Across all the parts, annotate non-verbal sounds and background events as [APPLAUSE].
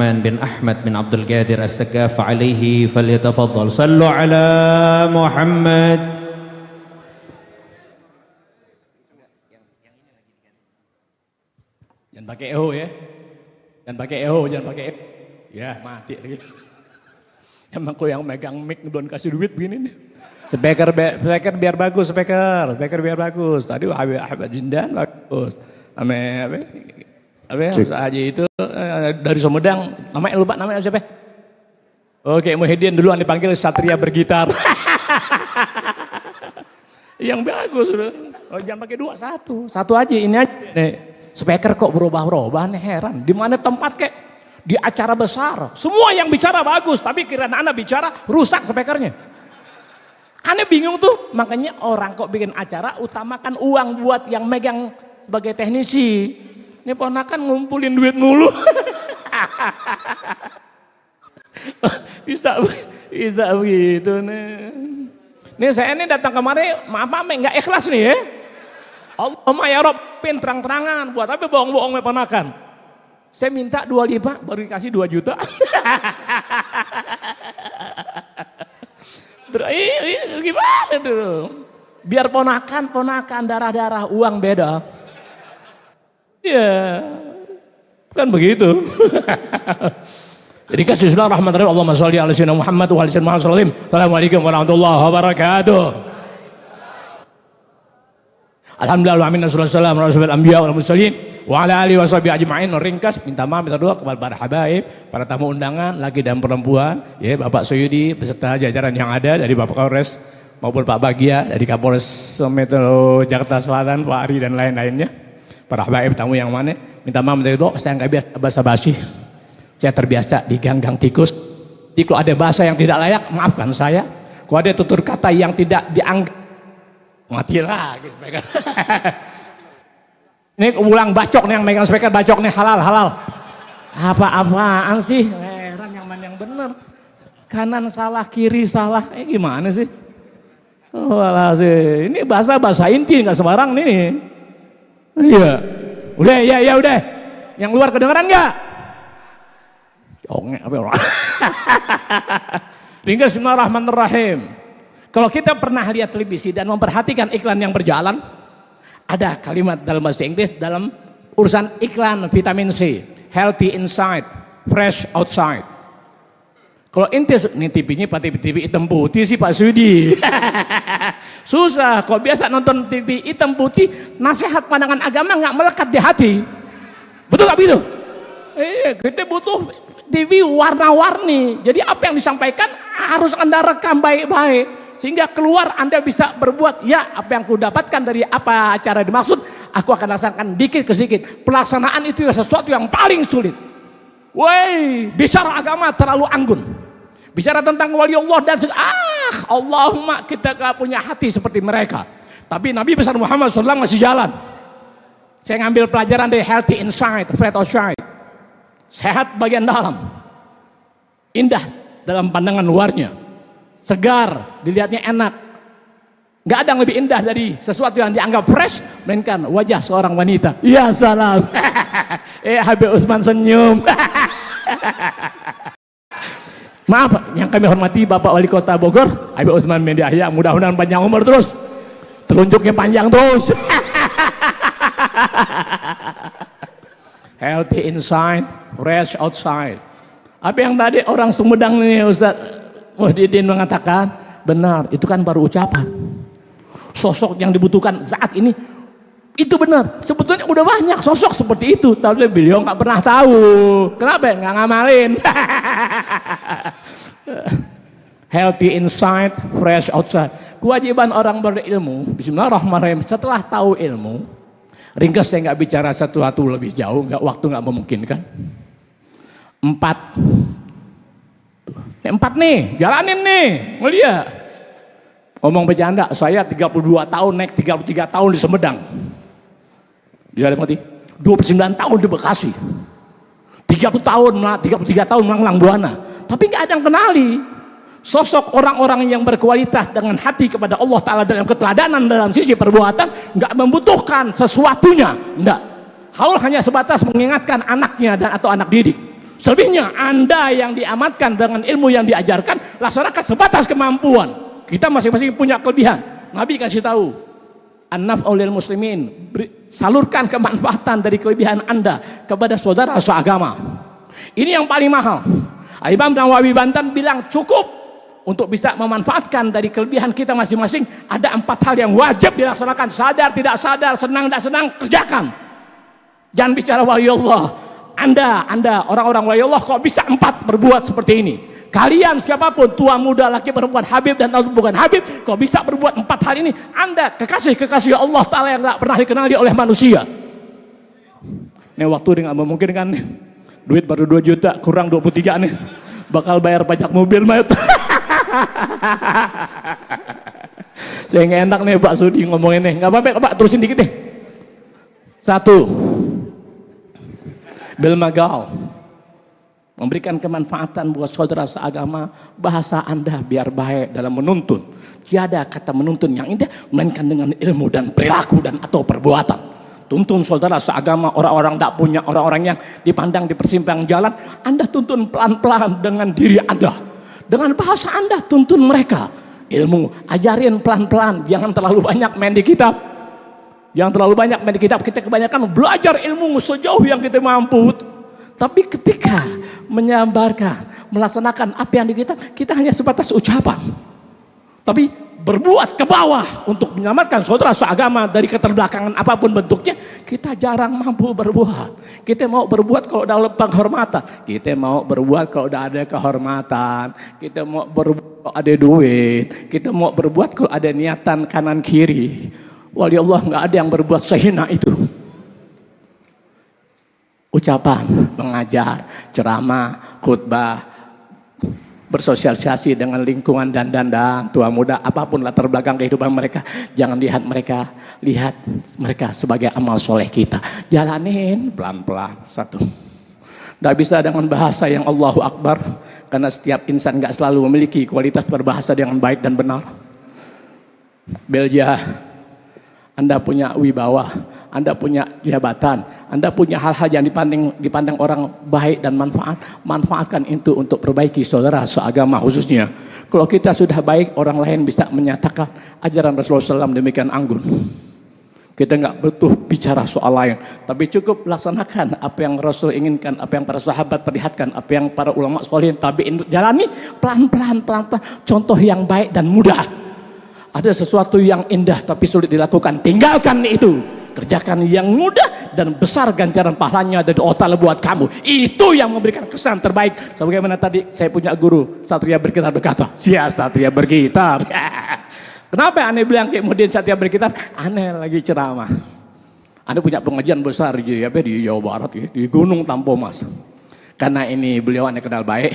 bin بن أحمد بن عبد القادر السقاف عليه فليتفضل صلوا على محمد jangan pakai eho ya jangan pakai eho jangan pakai eho. ya mati lagi emang kok yang megang mic belum kasih duit begini nih speaker speaker biar bagus speaker speaker biar bagus tadi Habib Ahmad Jindan bagus ame apa ya, Ustaz Haji itu eh, dari Sumedang. Namanya lupa namanya siapa? Oke, Muhyiddin dulu yang dipanggil Satria bergitar. [LAUGHS] yang bagus Jam Oh, jangan pakai dua, satu. Satu aja ini aja. Nih, speaker kok berubah-ubah nih heran. Di mana tempat kek? Di acara besar. Semua yang bicara bagus, tapi kira anak bicara rusak speakernya. Aneh bingung tuh, makanya orang kok bikin acara utamakan uang buat yang megang sebagai teknisi. Ini ponakan ngumpulin duit mulu. [LAUGHS] bisa bisa begitu nih. Nih saya ini datang kemari, maaf maaf nggak ikhlas nih ya. Allah ya Rob, pin terang-terangan buat apa bohong-bohong me ponakan. Saya minta dua lima baru dikasih dua juta. [LAUGHS] Terus gimana tuh? Biar ponakan ponakan darah-darah uang beda. Ya, kan begitu. Jadi kasih sunnah rahmat rahim Allahumma sholli ala sayyidina Muhammad wa ala sayyidina Muhammad Assalamualaikum warahmatullahi wabarakatuh. Alhamdulillah amin Rasulullah Rasulullah anbiya wal mursalin wa ala alihi washabi ajmain ringkas minta maaf minta doa kepada para habaib, para tamu undangan laki dan perempuan, ya Bapak Suyudi beserta jajaran yang ada dari Bapak Kapolres maupun Pak Bagia dari Kapolres Metro Jakarta Selatan, Pak Ari dan lain-lainnya para habaib tamu yang mana minta maaf minta doa saya nggak biasa bahasa basi saya terbiasa di gang-gang tikus jadi kalau ada bahasa yang tidak layak maafkan saya kalau ada tutur kata yang tidak dianggap mati lagi speaker ini ulang bacok nih yang megang speaker bacok nih halal halal apa-apaan sih heran yang mana yang benar kanan salah kiri salah eh gimana sih Oh, sih. Ini bahasa bahasa inti nggak sembarang nih. Iya. Udah, ya, ya, udah. Yang luar kedengeran nggak? Jongek, apa orang? Ya? [LAUGHS] rahim. Kalau kita pernah lihat televisi dan memperhatikan iklan yang berjalan, ada kalimat dalam bahasa Inggris dalam urusan iklan vitamin C, healthy inside, fresh outside. Kalau inti ini TV-nya Pak TV TV hitam putih sih Pak Sudi. [LAUGHS] Susah, kok biasa nonton TV hitam putih, nasihat pandangan agama nggak melekat di hati. Betul nggak begitu? Iya, kita butuh TV warna-warni. Jadi apa yang disampaikan harus Anda rekam baik-baik sehingga keluar Anda bisa berbuat ya apa yang ku dapatkan dari apa acara dimaksud aku akan rasakan dikit ke sedikit. Pelaksanaan itu sesuatu yang paling sulit. Woi, bicara agama terlalu anggun. Bicara tentang wali Allah dan ah Allahumma kita gak punya hati seperti mereka. Tapi Nabi besar Muhammad SAW masih jalan. Saya ngambil pelajaran dari Healthy Inside, Fred outside, Sehat bagian dalam. Indah dalam pandangan luarnya. Segar, dilihatnya enak. Gak ada yang lebih indah dari sesuatu yang dianggap fresh, melainkan wajah seorang wanita. Ya salam. [LAUGHS] eh Habib Usman senyum. [LAUGHS] Maaf, yang kami hormati Bapak Wali Kota Bogor, Habib Usman Mendi Ahya, mudah-mudahan panjang umur terus. Telunjuknya panjang terus. [LAUGHS] Healthy inside, fresh outside. Apa yang tadi orang Sumedang ini Ustaz Muhyiddin mengatakan, benar, itu kan baru ucapan. Sosok yang dibutuhkan saat ini itu benar. Sebetulnya udah banyak sosok seperti itu, tapi beliau nggak pernah tahu. Kenapa? Nggak ngamalin. [LAUGHS] [LAUGHS] healthy inside, fresh outside. Kewajiban orang berilmu, bismillahirrahmanirrahim, setelah tahu ilmu, ringkas saya nggak bicara satu-satu lebih jauh, nggak waktu nggak memungkinkan. Empat, empat nih, jalanin nih, mulia. Ngomong bercanda, saya 32 tahun naik 33 tahun di Sumedang. Bisa dimengerti? 29 tahun di Bekasi. 30 tahun, 33 tahun melanglang buana tapi nggak ada yang kenali sosok orang-orang yang berkualitas dengan hati kepada Allah Ta'ala dalam keteladanan dalam sisi perbuatan nggak membutuhkan sesuatunya enggak Haul hanya sebatas mengingatkan anaknya dan atau anak didik selebihnya anda yang diamatkan dengan ilmu yang diajarkan laksanakan sebatas kemampuan kita masing-masing punya kelebihan Nabi kasih tahu Anaf oleh muslimin salurkan kemanfaatan dari kelebihan anda kepada saudara seagama ini yang paling mahal Imam Nawawi Banten bilang cukup untuk bisa memanfaatkan dari kelebihan kita masing-masing ada empat hal yang wajib dilaksanakan sadar tidak sadar senang tidak senang kerjakan jangan bicara wali Allah anda anda orang-orang wali Allah kok bisa empat berbuat seperti ini kalian siapapun tua muda laki perempuan Habib dan bukan Habib kok bisa berbuat empat hal ini anda kekasih kekasih Allah Taala yang tidak pernah dikenali oleh manusia ini waktu dengan memungkinkan nih duit baru 2 juta, kurang 23 nih. Bakal bayar pajak mobil, mayat [LAUGHS] Saya nggak enak nih Pak Sudi ngomongin nih. Nggak apa-apa Pak, terusin dikit deh. Satu, Bill Magal memberikan kemanfaatan buat saudara seagama bahasa anda biar baik dalam menuntun tiada kata menuntun yang indah melainkan dengan ilmu dan perilaku dan atau perbuatan tuntun saudara seagama orang-orang tak punya orang-orang yang dipandang di persimpangan jalan Anda tuntun pelan-pelan dengan diri Anda dengan bahasa Anda tuntun mereka ilmu ajarin pelan-pelan jangan terlalu banyak main di kitab Yang terlalu banyak main di kitab kita kebanyakan belajar ilmu sejauh yang kita mampu tapi ketika menyambarkan melaksanakan apa yang di kitab kita hanya sebatas ucapan tapi berbuat ke bawah untuk menyelamatkan saudara seagama dari keterbelakangan apapun bentuknya, kita jarang mampu berbuat. Kita mau berbuat kalau dalam penghormatan, kita mau berbuat kalau udah ada kehormatan, kita mau berbuat kalau ada duit, kita mau berbuat kalau ada niatan kanan kiri. Wali Allah nggak ada yang berbuat sehina itu. Ucapan, mengajar, ceramah, khutbah, bersosialisasi dengan lingkungan dan dandang, tua muda, apapun latar belakang kehidupan mereka. Jangan lihat mereka, lihat mereka sebagai amal soleh kita. Jalanin pelan-pelan, satu. Tidak bisa dengan bahasa yang Allahu Akbar, karena setiap insan nggak selalu memiliki kualitas berbahasa dengan baik dan benar. Belgia, Anda punya wibawa, anda punya jabatan, Anda punya hal-hal yang dipandang dipandang orang baik dan manfaat, manfaatkan itu untuk perbaiki saudara seagama khususnya. Kalau kita sudah baik, orang lain bisa menyatakan ajaran Rasulullah SAW demikian anggun. Kita nggak butuh bicara soal lain, tapi cukup laksanakan apa yang Rasul inginkan, apa yang para sahabat perlihatkan, apa yang para ulama sekalian tapi jalani pelan-pelan, pelan-pelan. Contoh yang baik dan mudah. Ada sesuatu yang indah tapi sulit dilakukan, tinggalkan itu kerjakan yang mudah dan besar ganjaran pahalanya dari otak otak buat kamu. Itu yang memberikan kesan terbaik. Sebagaimana tadi saya punya guru, Satria Berkitar berkata, [LAUGHS] Ya Satria Berkitar. Kenapa aneh bilang kemudian Satria Berkitar? Aneh lagi ceramah. Anda punya pengajian besar di, apa, ya, di Jawa Barat, ya, di Gunung Tampomas. Karena ini beliau aneh kenal baik,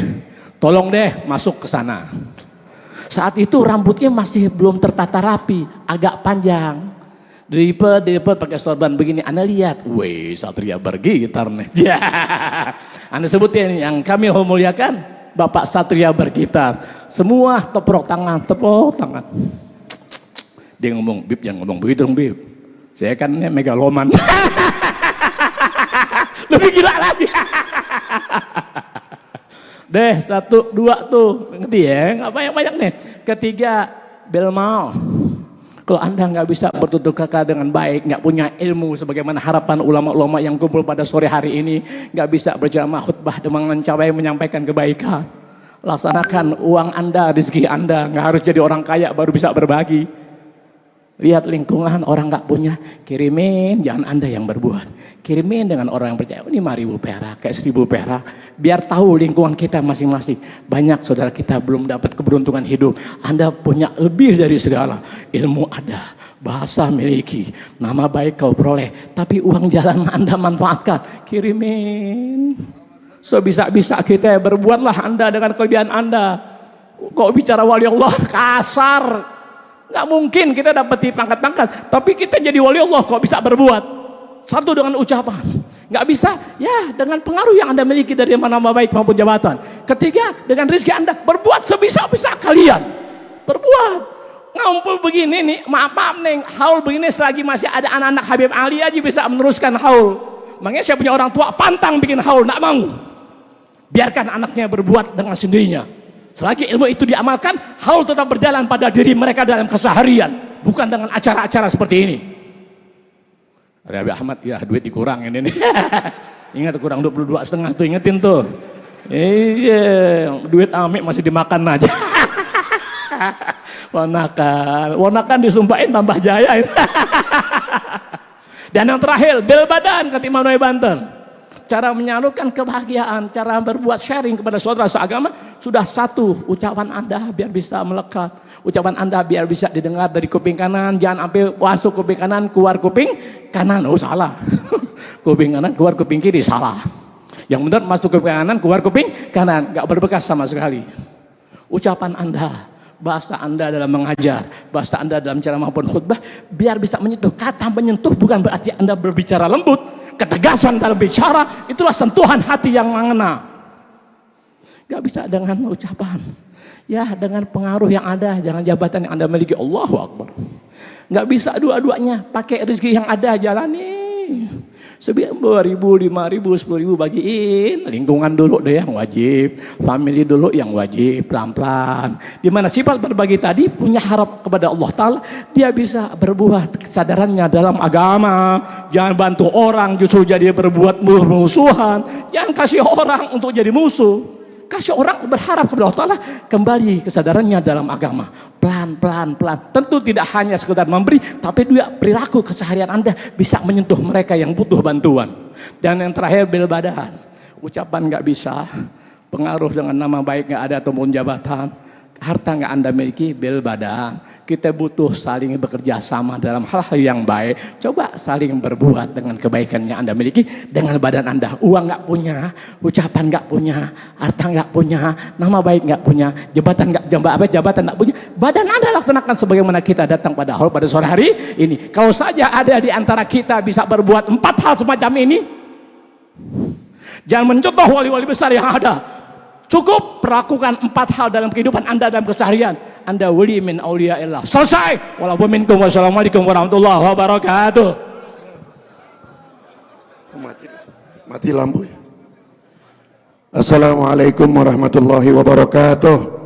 tolong deh masuk ke sana. Saat itu rambutnya masih belum tertata rapi, agak panjang. Dilipat, dilipat pakai sorban begini. Anda lihat, weh satria bergitar nih. [LAUGHS] Ya. Anda sebutin yang kami muliakan, Bapak satria bergitar. Semua tepuk tangan, tepuk tangan. Dia ngomong, Bib yang ngomong begitu dong Bib. Saya kan ini megaloman. [LAUGHS] Lebih gila lagi. [LAUGHS] Deh, satu, dua tuh. Ngerti ya? Nggak banyak-banyak nih. Ketiga, Belmal. Kalau Anda nggak bisa bertutur kata dengan baik, nggak punya ilmu sebagaimana harapan ulama-ulama yang kumpul pada sore hari ini, nggak bisa berjamaah khutbah dengan mencapai menyampaikan kebaikan. Laksanakan uang Anda, rezeki Anda, nggak harus jadi orang kaya baru bisa berbagi. Lihat lingkungan orang nggak punya, kirimin jangan anda yang berbuat. Kirimin dengan orang yang percaya, ini mari ribu perak, kayak seribu perak. Biar tahu lingkungan kita masing-masing. Banyak saudara kita belum dapat keberuntungan hidup. Anda punya lebih dari segala. Ilmu ada, bahasa miliki, nama baik kau peroleh. Tapi uang jalan [LAUGHS] Anda manfaatkan, kirimin. So bisa bisa kita berbuatlah Anda dengan kelebihan Anda. Kok bicara wali Allah kasar, Gak mungkin kita dapat di pangkat-pangkat. Tapi kita jadi wali Allah kok bisa berbuat. Satu dengan ucapan. Gak bisa ya dengan pengaruh yang anda miliki dari mana-mana baik maupun jabatan. Ketiga dengan rezeki anda berbuat sebisa-bisa kalian. Berbuat. Ngumpul begini nih, maaf maaf neng, haul begini selagi masih ada anak-anak Habib Ali aja bisa meneruskan haul. Makanya saya punya orang tua pantang bikin haul, nggak mau. Biarkan anaknya berbuat dengan sendirinya. Selagi ilmu itu diamalkan, haul tetap berjalan pada diri mereka dalam keseharian, bukan dengan acara-acara seperti ini. Rabi Ahmad, ya duit dikurangin ini. [LAUGHS] Ingat kurang 22 setengah tuh ingetin tuh. Iya, duit amik masih dimakan aja. [LAUGHS] Wanakan, wanakan disumpahin tambah jaya. [LAUGHS] Dan yang terakhir, bel badan ke Banten cara menyalurkan kebahagiaan, cara berbuat sharing kepada saudara seagama, sudah satu ucapan Anda biar bisa melekat. Ucapan Anda biar bisa didengar dari kuping kanan, jangan sampai masuk kuping kanan, keluar kuping kanan, oh salah. [LAUGHS] kuping kanan, keluar kuping kiri, salah. Yang benar masuk kuping kanan, keluar kuping kanan, gak berbekas sama sekali. Ucapan Anda, bahasa Anda dalam mengajar, bahasa Anda dalam cara maupun khutbah, biar bisa menyentuh. Kata menyentuh bukan berarti Anda berbicara lembut, ketegasan dalam bicara, itulah sentuhan hati yang mengena. Gak bisa dengan ucapan. Ya, dengan pengaruh yang ada, jangan jabatan yang Anda miliki. Allahu Akbar. Gak bisa dua-duanya, pakai rezeki yang ada jalani. Sebiar ribu, lima ribu, sepuluh ribu bagiin. Lingkungan dulu deh yang wajib. Family dulu yang wajib. Pelan-pelan. Di mana sifat berbagi tadi punya harap kepada Allah Ta'ala. Dia bisa berbuah kesadarannya dalam agama. Jangan bantu orang justru jadi berbuat musuhan. Jangan kasih orang untuk jadi musuh. Kasih orang berharap kepada Allah Ta'ala kembali kesadarannya dalam agama. Pelan, pelan, pelan. Tentu tidak hanya sekedar memberi, tapi juga perilaku keseharian Anda bisa menyentuh mereka yang butuh bantuan. Dan yang terakhir, bel badan. Ucapan nggak bisa, pengaruh dengan nama baik nggak ada ataupun jabatan, harta nggak Anda miliki, bel badan kita butuh saling bekerja sama dalam hal-hal yang baik. Coba saling berbuat dengan kebaikan yang Anda miliki, dengan badan Anda. Uang nggak punya, ucapan nggak punya, harta nggak punya, nama baik nggak punya, jabatan nggak jabat apa jabatan nggak punya. Badan Anda laksanakan sebagaimana kita datang pada hal pada sore hari ini. Kalau saja ada di antara kita bisa berbuat empat hal semacam ini, jangan mencontoh wali-wali besar yang ada. Cukup perlakukan empat hal dalam kehidupan Anda dalam keseharian. Anda wali min aulia Allah. Selesai. Walaupun minkum wassalamualaikum warahmatullahi wabarakatuh. Oh, mati, mati lampu. Assalamualaikum warahmatullahi wabarakatuh.